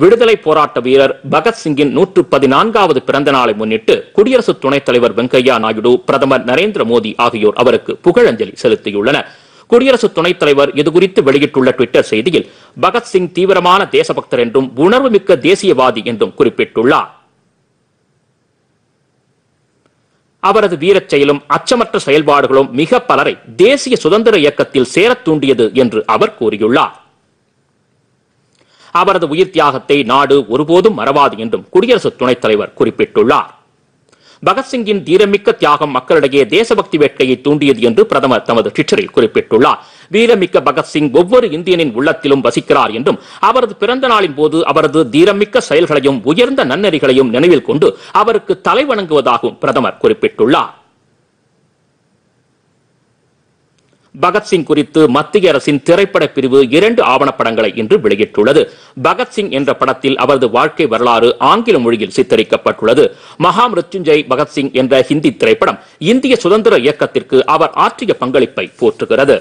விடுதலை போராட்ட வீரர் பகத்சிங்கின் நூற்று பதினான்காவது பிறந்த நாளை முன்னிட்டு குடியரசு துணைத் தலைவர் வெங்கையா நாயுடு பிரதமர் நரேந்திர மோடி ஆகியோர் அவருக்கு புகழஞ்சலி செலுத்தியுள்ளனர் குடியரசு துணைத் தலைவர் இதுகுறித்து வெளியிட்டுள்ள டுவிட்டர் செய்தியில் பகத்சிங் தீவிரமான தேசபக்தர் என்றும் உணர்வு மிக்க தேசியவாதி என்றும் குறிப்பிட்டுள்ளார் அவரது வீரச் செயலும் அச்சமற்ற செயல்பாடுகளும் மிக பலரை தேசிய சுதந்திர இயக்கத்தில் சேரத் தூண்டியது என்று அவர் கூறியுள்ளார் அவரது உயிர் தியாகத்தை நாடு ஒருபோதும் மறவாது என்றும் குடியரசு துணைத் தலைவர் குறிப்பிட்டுள்ளார் பகத்சிங்கின் தீரமிக்க தியாகம் மக்களிடையே தேசபக்தி வேட்கையை தூண்டியது என்று பிரதமர் தமது ட்விட்டரில் குறிப்பிட்டுள்ளார் வீரமிக்க பகத்சிங் ஒவ்வொரு இந்தியனின் உள்ளத்திலும் வசிக்கிறார் என்றும் அவரது பிறந்த நாளின் போது அவரது தீரமிக்க செயல்களையும் உயர்ந்த நன்னெறிகளையும் நினைவில் கொண்டு அவருக்கு தலை வணங்குவதாகவும் பிரதமர் குறிப்பிட்டுள்ளார் பகத்சிங் குறித்து மத்திய அரசின் திரைப்பட பிரிவு இரண்டு ஆவணப்படங்களை இன்று வெளியிட்டுள்ளது பகத்சிங் என்ற படத்தில் அவரது வாழ்க்கை வரலாறு ஆங்கில மொழியில் சித்தரிக்கப்பட்டுள்ளது மகாமிருத்யுஞ்சய் பகத்சிங் என்ற ஹிந்தி திரைப்படம் இந்திய சுதந்திர இயக்கத்திற்கு அவர் ஆற்றிய பங்களிப்பை போற்றுகிறது